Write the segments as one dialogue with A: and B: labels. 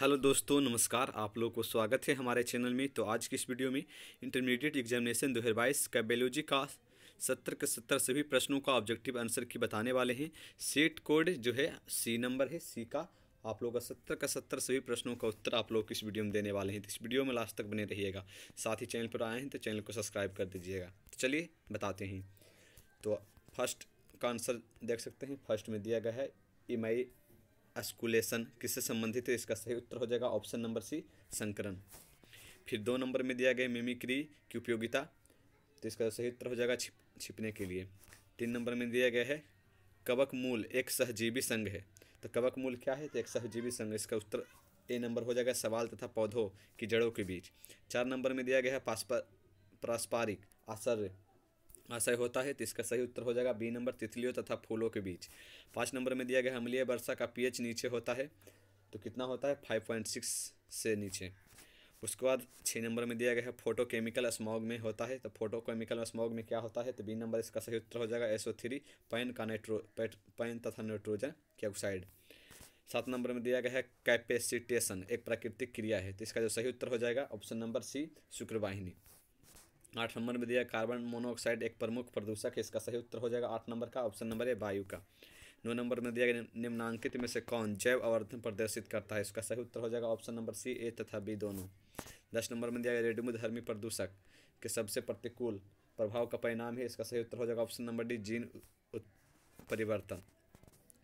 A: hello दोस्तों नमस्कार आप लोग को स्वागत है हमारे चैनल में तो आज की इस वीडियो में इंटरमीडिएट एग्जामिनेशन हज़ार का बायोलॉजी का सत्तर के सत्तर सभी प्रश्नों का ऑब्जेक्टिव आंसर की बताने वाले हैं सेट कोड जो है सी नंबर है सी का आप लोगों का सत्तर का सत्तर सभी प्रश्नों का उत्तर आप लोग इस वीडियो में देने वाले हैं तो इस वीडियो में लास्ट तक बने रहिएगा साथ ही चैनल पर आए हैं तो चैनल को सब्सक्राइब कर दीजिएगा तो चलिए बताते हैं तो फर्स्ट का आंसर देख सकते हैं फर्स्ट में दिया गया है ई आई एस्कुलेशन किससे संबंधित है इसका सही उत्तर हो जाएगा ऑप्शन नंबर सी संकरण फिर दो नंबर में दिया गया मिमिक्री की उपयोगिता तो इसका सही उत्तर हो जाएगा छिप छिपने के लिए तीन नंबर में दिया गया है कवक मूल एक सहजीवी संघ है तो कवक मूल क्या है तो एक सहजीवी संघ इसका उत्तर ए नंबर हो जाएगा सवाल तथा पौधों की जड़ों के बीच चार नंबर में दिया गया है पारस्परिक आश्चर्य आशय होता है तो इसका सही उत्तर हो जाएगा बी नंबर तितलियों तथा फूलों के बीच पाँच नंबर में दिया गया अम्लीय वर्षा का पीएच नीचे होता है तो कितना होता है फाइव पॉइंट सिक्स से नीचे उसके बाद छः नंबर में दिया गया है फोटोकेमिकल स्मॉग में होता है तो फोटोकेमिकल स्मॉग में क्या होता है तो बी नंबर इसका सही उत्तर हो जाएगा एसओ थ्री पैन का नाइट्रो पैन तथा नाइट्रोजन के ऑक्साइड सात नंबर में दिया गया है कैपेसिटेशन एक प्राकृतिक क्रिया है तो इसका जो सही उत्तर हो जाएगा ऑप्शन नंबर सी शुक्रवाहिनी आठ नंबर में दिया कार्बन मोनोऑक्साइड एक प्रमुख प्रदूषक है इसका सही उत्तर हो जाएगा आठ नंबर का ऑप्शन नंबर है वायु का नौ नंबर में दिया गया निम्नांकित में से कौन जैव आवर्धन प्रदर्शित करता है इसका सही उत्तर हो जाएगा ऑप्शन नंबर सी ए तथा बी दोनों दस नंबर में दिया गया धर्मी प्रदूषक के सबसे प्रतिकूल प्रभाव का परिणाम है इसका सही उत्तर हो जाएगा ऑप्शन नंबर डी जीन परिवर्तन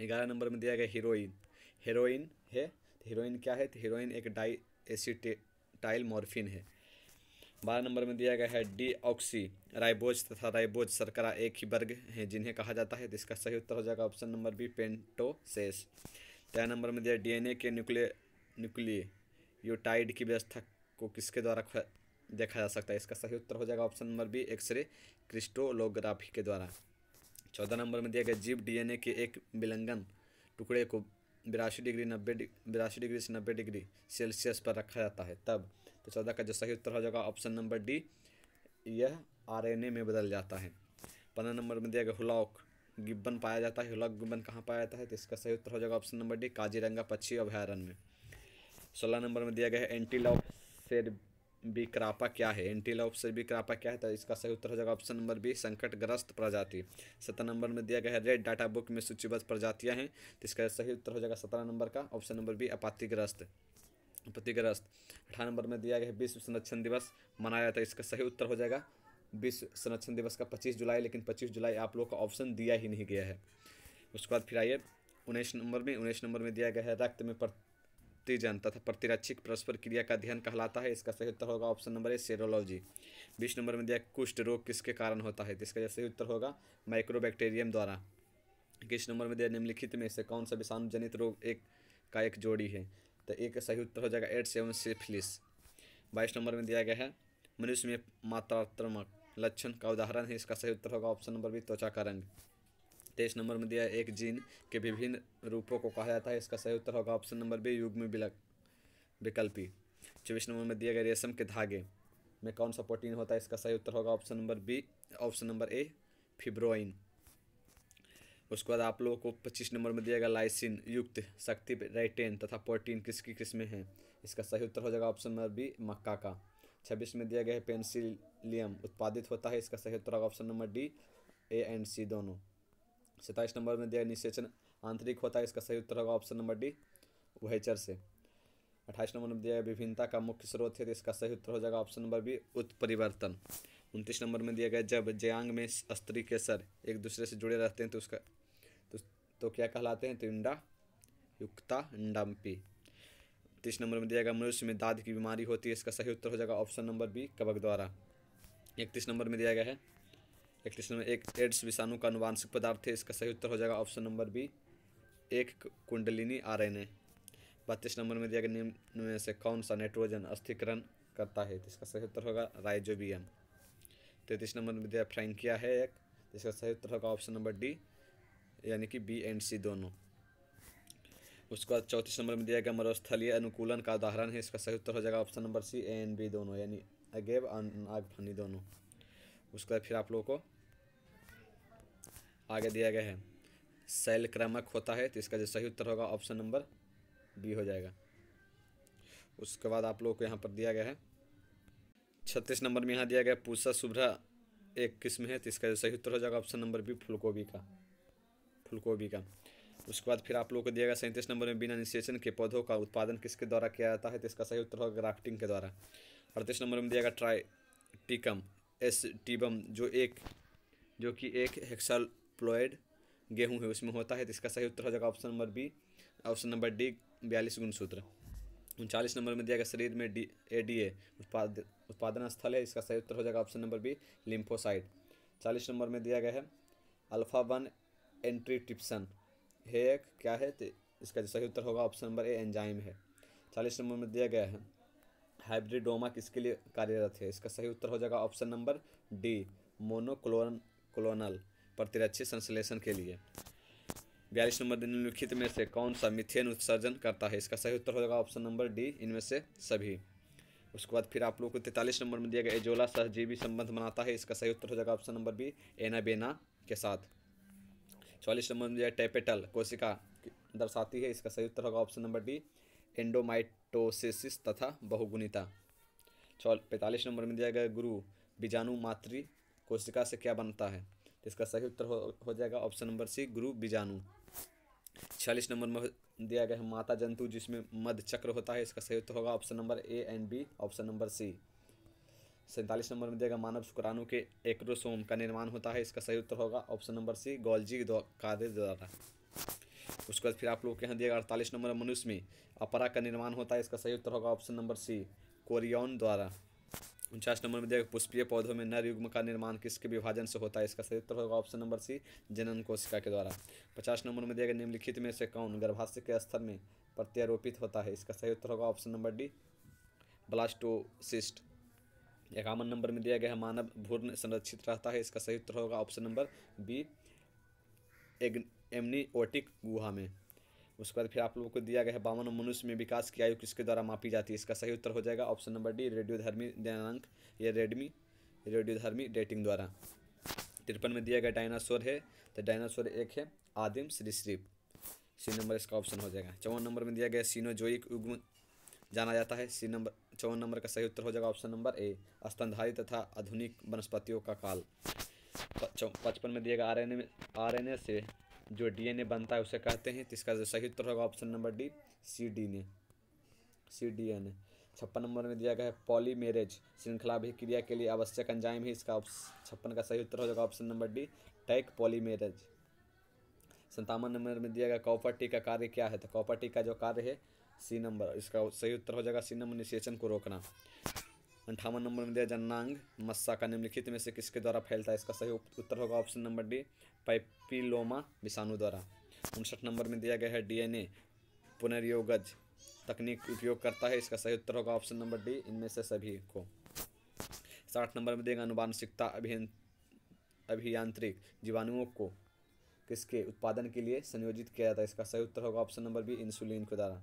A: ग्यारह नंबर में दिया गया हीरोइन हीरोइन है हीरोइन क्या है तो हीरोइन एक डाई टाइल मॉर्फिन है बारह नंबर में दिया गया है डी ऑक्सी राइबोज तथा राइबोज सरकरा एक ही वर्ग है जिन्हें कहा जाता है तो इसका सही उत्तर हो जाएगा ऑप्शन नंबर बी पेंटोसेस तेरह नंबर में दिया डीएनए के न्यूक्लिय न्यूक्लिय यूटाइड की व्यवस्था को किसके द्वारा देखा जा सकता है इसका सही उत्तर हो जाएगा option number B X-ray crystallography के द्वारा चौदह नंबर में दिया गया जीव डीएनए के एक विलंगन टुकड़े को बिरासी डिग्री नब्बे बिरासी डिग्री से नब्बे डिग्री सेल्सियस पर रखा जाता है तब तो चौदह का जो सही उत्तर हो जाएगा ऑप्शन नंबर डी यह आरएनए में बदल जाता है पंद्रह नंबर में दिया गया हुलाक गिब्बन पाया जाता है हुलाक गिब्बन कहाँ पाया जाता है तो इसका सही उत्तर हो जाएगा ऑप्शन नंबर डी काजीरंगा पक्षी अभ्यारण्य में सोलह नंबर में दिया गया है एंटीलॉक सेर बिक्रापा क्या है एंटीलोप्स भी क्रापा क्या है तो इसका सही उत्तर हो जाएगा ऑप्शन नंबर बी संकटग्रस्त प्रजाति सत्रह नंबर में दिया गया है रेड डाटा बुक में सूचीबद्ध प्रजातियां हैं तो इसका सही उत्तर हो जाएगा सत्रह नंबर का ऑप्शन नंबर बी अपातिग्रस्त अपातिग्रस्त अठारह नंबर में दिया गया है विश्व संरक्षण दिवस मनाया था तो इसका सही उत्तर हो जाएगा विश्व संरक्षण दिवस का पच्चीस जुलाई लेकिन पच्चीस जुलाई आप लोग का ऑप्शन दिया ही नहीं गया है उसके बाद फिर आइए उन्नीस नंबर में उन्नीस नंबर में दिया गया है रक्त में उत्तेजन तथा प्रतिरक्षिक परस्पर क्रिया का अध्ययन कहलाता है इसका सही उत्तर होगा ऑप्शन नंबर ए सेरोलॉजी बीस नंबर में दिया कुष्ठ रोग किसके कारण होता है तो इसका सही उत्तर होगा माइक्रोबैक्टेरियम द्वारा इक्कीस नंबर में दिया निम्नलिखित में से कौन सा विषाणु जनित रोग एक का एक जोड़ी है तो एक सही उत्तर हो जाएगा एड्स एवं सिफिलिस बाईस नंबर में दिया गया है मनुष्य में मात्रात्मक लक्षण का उदाहरण है इसका सही उत्तर होगा ऑप्शन नंबर बी त्वचा का रंग तेईस नंबर में दिया एक जीन के विभिन्न रूपों को कहा जाता है इसका सही उत्तर होगा ऑप्शन नंबर बी युग में विकल्पी चौबीस नंबर में दिया गया रेशम के धागे में कौन सा प्रोटीन होता है इसका सही उत्तर होगा option number B option number A fibroin उसके बाद आप लोगों को पच्चीस नंबर में दिया गया लाइसिन युक्त शक्ति राइटेन तथा प्रोटीन किसकी किस्में हैं इसका सही उत्तर हो जाएगा ऑप्शन नंबर बी मक्का का छब्बीस में दिया गया है पेंसिलियम उत्पादित होता है इसका सही उत्तर होगा option number D A and C दोनों सत्ताईस नंबर में दिया निषेचन आंतरिक होता है इसका सही उत्तर होगा ऑप्शन नंबर डी वहेचर से अट्ठाईस नंबर में दिया है विभिन्नता का मुख्य स्रोत है तो इसका सही उत्तर हो जाएगा ऑप्शन नंबर बी उत्परिवर्तन उनतीस नंबर में दिया गया जब जयांग में स्त्री के सर एक दूसरे से जुड़े रहते हैं तो उसका तो, तो क्या कहलाते हैं तो इंडा युक्ता इंडम्पी तीस नंबर में दिया गया मनुष्य में दाद की बीमारी होती है इसका सही उत्तर हो जाएगा ऑप्शन नंबर बी कबक द्वारा इकतीस नंबर में दिया गया है एक्टेशन में एक एड्स विषाणु का अनुवांशिक पदार्थ है इसका सही उत्तर हो जाएगा ऑप्शन नंबर बी एक कुंडलिनी आर एन ए बत्तीस नंबर में दिया गया निम्न में से कौन सा नाइट्रोजन अस्थिकरण करता है तो इसका सही उत्तर होगा राइजोबियम तैतीस नंबर में दिया फ्रेंकिया है एक जिसका तो सही उत्तर होगा ऑप्शन नंबर डी यानी कि बी एंड सी दोनों उसके बाद चौंतीस नंबर में दिया गया मरुस्थलीय अनुकूलन का उदाहरण है इसका सही उत्तर हो जाएगा option number C A and B दोनों यानी अगेब और नागफनी दोनों उसके बाद फिर आप लोगों को आगे दिया गया है सेल क्रमक होता है तो इसका जो सही उत्तर होगा ऑप्शन नंबर बी हो जाएगा उसके बाद आप लोगों को यहाँ पर दिया गया है छत्तीस नंबर में यहाँ दिया गया पूसा सुभ्रा एक किस्म है तो इसका जो सही उत्तर हो जाएगा ऑप्शन नंबर बी फुलकोबी का फुलकोबी का उसके बाद फिर आप लोगों को दिया गया सैंतीस नंबर में बिना निशेचन के पौधों का उत्पादन किसके द्वारा किया जाता है तो इसका सही उत्तर होगा ग्राफ्टिंग के द्वारा अड़तीस नंबर में दिया गया ट्राई टिकम एस टीबम जो एक जो कि एक हेक्सल प्लॉयड गेहूँ है उसमें होता है तो इसका सही उत्तर हो जाएगा option number B option number D बयालीस गुणसूत्र उनचालीस नंबर में दिया गया शरीर में डी ए डी ए उत्पाद उत्पादन स्थल है इसका सही उत्तर हो जाएगा ऑप्शन नंबर बी लिम्फोसाइट चालीस नंबर में दिया गया है अल्फा वन एंट्री टिप्सन है एक क्या है तो इसका सही उत्तर होगा ऑप्शन नंबर ए एंजाइम है चालीस नंबर में दिया गया है हाइब्रिडोमा किसके लिए कार्यरत है इसका सही उत्तर हो जाएगा option number D monoclone clonal प्रतिरक्षी संश्लेषण के लिए बयालीस नंबर निम्नलिखित में से कौन सा मिथेन उत्सर्जन करता है इसका सही उत्तर होगा ऑप्शन नंबर डी इनमें से सभी उसके बाद फिर आप लोग को तैंतालीस नंबर में दिया गया एजोला सहजीवी संबंध बनाता है इसका सही उत्तर हो जाएगा ऑप्शन नंबर बी एनाबेना के साथ चौलीस नंबर में दिया टेपेटल कोशिका दर्शाती है इसका सही उत्तर होगा ऑप्शन नंबर डी एंडोमाइटोसिस तथा बहुगुणिता पैंतालीस नंबर में दिया गया गुरु बीजाणु मातृ कोशिका से क्या बनता है तो इसका सही उत्तर हो, हो जाएगा ऑप्शन नंबर सी गुरु बीजाणु छियालीस नंबर में दिया गया है माता जंतु जिसमें मध चक्र होता है इसका सही उत्तर होगा option number A and B option number C सैंतालीस नंबर में देगा मानव शुक्राणु के एक्रोसोम का निर्माण होता है इसका सही उत्तर होगा ऑप्शन नंबर सी गोल्जी कार्य द्वारा उसके बाद फिर आप लोग के यहाँ दिएगा अड़तालीस नंबर मनुष्य में अपरा का निर्माण होता है इसका सही उत्तर होगा ऑप्शन नंबर सी कोरियन द्वारा उनचास नंबर में दिया पुष्पीय पौधों में नर युग्म का निर्माण किसके विभाजन से होता है इसका सही उत्तर होगा ऑप्शन नंबर सी जनन कोशिका के द्वारा पचास नंबर में दिया गया निम्नलिखित में से कौन गर्भाशय के स्तर में प्रत्यारोपित होता है इसका सही उत्तर होगा ऑप्शन नंबर डी ब्लास्टोसिस्ट इक्यावन नंबर में दिया गया है मानव भूर्ण संरक्षित रहता है इसका सही उत्तर होगा option number B egg amniotic गुहा में उसके बाद फिर आप लोगों को दिया गया है बावन मनुष्य में विकास की आयु किसके द्वारा मापी जाती है इसका सही उत्तर हो जाएगा ऑप्शन नंबर डी रेडियोधर्मी दैनांक या रेडमी रेडियोधर्मी डेटिंग द्वारा तिरपन में दिया गया डायनासोर है तो डायनासोर एक है आदिम श्री श्रीप सी नंबर इसका ऑप्शन हो जाएगा चौवन नंबर में दिया गया सीनोजोइक युग्म जाना जाता है सी नंबर चौवन नंबर का सही उत्तर हो जाएगा ऑप्शन नंबर ए स्तनधारी तथा आधुनिक वनस्पतियों का काल तो पचपन में दिया गया आर आरएनए से जो डीएनए बनता है उसे कहते हैं तो इसका जो सही उत्तर होगा option number D C D ने सी डी एन ए छप्पन नंबर में दिया गया है पॉलीमेरेज श्रृंखला भी क्रिया के लिए आवश्यक अंजाइम है इसका छप्पन का सही उत्तर हो जाएगा option number D Taq polymerase संतावन नंबर में दिया गया कॉपर टी का कार्य क्या है तो कॉपर टी का जो कार्य है सी नंबर इसका सही उत्तर हो जाएगा सी नंबर निषेचन को रोकना अंठावन नंबर में दिया जन्नांग मस्सा का निम्नलिखित में से किसके द्वारा फैलता है इसका सही उत्तर होगा ऑप्शन नंबर डी पाइपिलोमा विषाणु द्वारा उनसठ नंबर में दिया गया है डीएनए पुनर्योगज तकनीक उपयोग करता है इसका सही उत्तर होगा ऑप्शन नंबर डी इनमें से सभी को साठ नंबर में देगा अनुवांशिकता अभियं अभियांत्रिक जीवाणुओं को किसके उत्पादन के लिए संयोजित किया जाता है इसका सही उत्तर होगा ऑप्शन नंबर बी इंसुलिन के द्वारा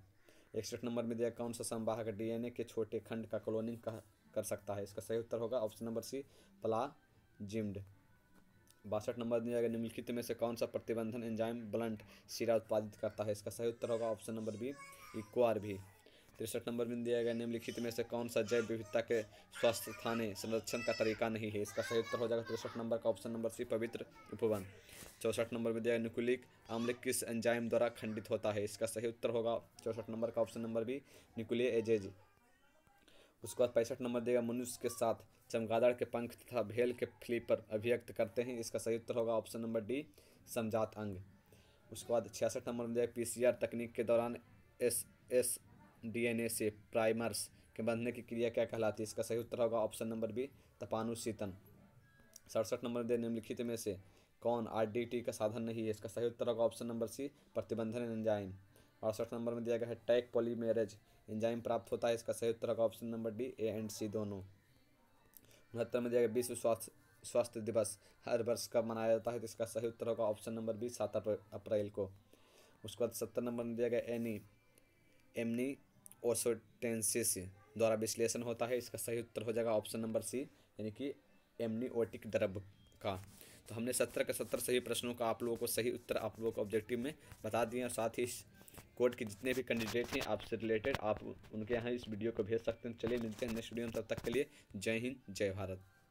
A: इकसठ नंबर में दिया कौन सा संवाहक डीएनए के छोटे खंड का क्लोनिंग कर, सकता है इसका सही उत्तर होगा ऑप्शन नंबर सी प्ला जिम्ड बासठ नंबर दिया गया निम्नलिखित में से कौन सा प्रतिबंधन एंजाइम ब्लंट सीरा उत्पादित करता है इसका सही उत्तर होगा ऑप्शन नंबर बी इक्वार भी तिरसठ नंबर में दिया गया निम्नलिखित में से कौन सा जैव विविधता के स्वास्थ्य थाने संरक्षण का तरीका नहीं है इसका सही उत्तर हो जाएगा तिरसठ नंबर का ऑप्शन नंबर सी पवित्र उपवन चौसठ नंबर में दिया गया निकुलिक आम्लिक किस एंजाइम द्वारा खंडित होता है इसका सही उत्तर होगा चौसठ नंबर का option number B nucleases उसके बाद पैंसठ नंबर देगा मनुष्य के साथ चमगादड़ के पंख तथा भेल के फ्लीपर अभिव्यक्त करते हैं इसका सही उत्तर होगा ऑप्शन नंबर डी समझात अंग उसके बाद छियासठ नंबर में देगा पीसीआर तकनीक के दौरान एस एस डीएनए से प्राइमर्स के बंधने की क्रिया क्या कहलाती है इसका सही उत्तर होगा ऑप्शन नंबर बी तपानुशीतन सड़सठ नंबर दे निम्नलिखित में से कौन आर का साधन नहीं है इसका सही उत्तर होगा ऑप्शन नंबर सी प्रतिबंधन एंजाइम अड़सठ नंबर में दिया गया है टैक पॉलीमेरेज एंजाइम प्राप्त होता है इसका सही उत्तर होगा option number D A and C दोनों उनहत्तर में दिया गया विश्व स्वास्थ्य स्वास्थ्य दिवस हर वर्ष कब मनाया जाता है तो इसका सही उत्तर होगा ऑप्शन नंबर बी सात अप्रैल को उसके बाद सत्तर नंबर में दिया गया एनी एमनी ओसोटेंसिस द्वारा विश्लेषण होता है इसका सही उत्तर हो जाएगा ऑप्शन नंबर सी यानी कि एमनीओटिक द्रव का तो हमने सत्तर के सत्तर सही प्रश्नों का आप लोगों को सही उत्तर आप लोगों को ऑब्जेक्टिव में बता दिए और साथ ही इस कोर्ट के जितने भी कैंडिडेट हैं आपसे रिलेटेड आप उनके यहाँ इस वीडियो को भेज सकते हैं चलिए मिलते हैं नेक्स्ट वीडियो में तब तक के लिए जय हिंद जय भारत